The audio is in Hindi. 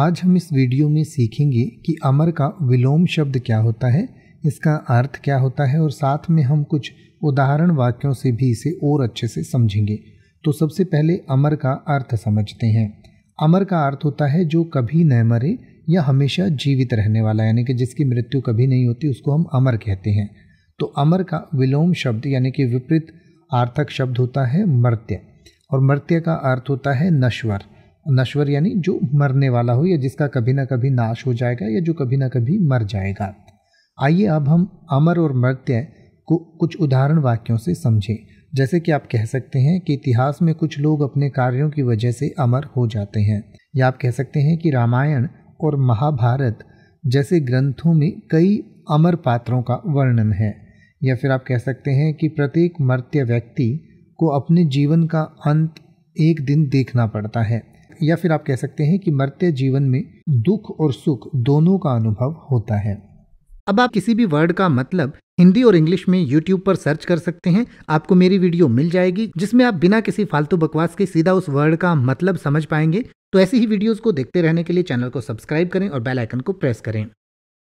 आज हम इस वीडियो में सीखेंगे कि अमर का विलोम शब्द क्या होता है इसका अर्थ क्या होता है और साथ में हम कुछ उदाहरण वाक्यों से भी इसे और अच्छे से समझेंगे तो सबसे पहले अमर का अर्थ समझते हैं अमर का अर्थ होता है जो कभी न मरे या हमेशा जीवित रहने वाला यानी कि जिसकी मृत्यु कभी नहीं होती उसको हम अमर कहते हैं तो अमर का विलोम शब्द यानी कि विपरीत आर्थक शब्द होता है मर्त्य और मर्त्य का अर्थ होता है नश्वर नश्वर यानी जो मरने वाला हो या जिसका कभी ना कभी नाश हो जाएगा या जो कभी ना कभी मर जाएगा आइए अब हम अमर और मर्त्य को कुछ उदाहरण वाक्यों से समझें जैसे कि आप कह सकते हैं कि इतिहास में कुछ लोग अपने कार्यों की वजह से अमर हो जाते हैं या आप कह सकते हैं कि रामायण और महाभारत जैसे ग्रंथों में कई अमर पात्रों का वर्णन है या फिर आप कह सकते हैं कि प्रत्येक मर्त्य व्यक्ति को अपने जीवन का अंत एक दिन देखना पड़ता है या फिर आप कह सकते हैं कि मरते जीवन में दुख और सुख दोनों का अनुभव होता है अब आप किसी भी वर्ड का मतलब हिंदी और इंग्लिश में यूट्यूब पर सर्च कर सकते हैं आपको मेरी वीडियो मिल जाएगी जिसमें आप बिना किसी फालतू बकवास के सीधा उस वर्ड का मतलब समझ पाएंगे तो ऐसी ही वीडियोस को देखते रहने के लिए चैनल को सब्सक्राइब करें और बेल आइकन को प्रेस करें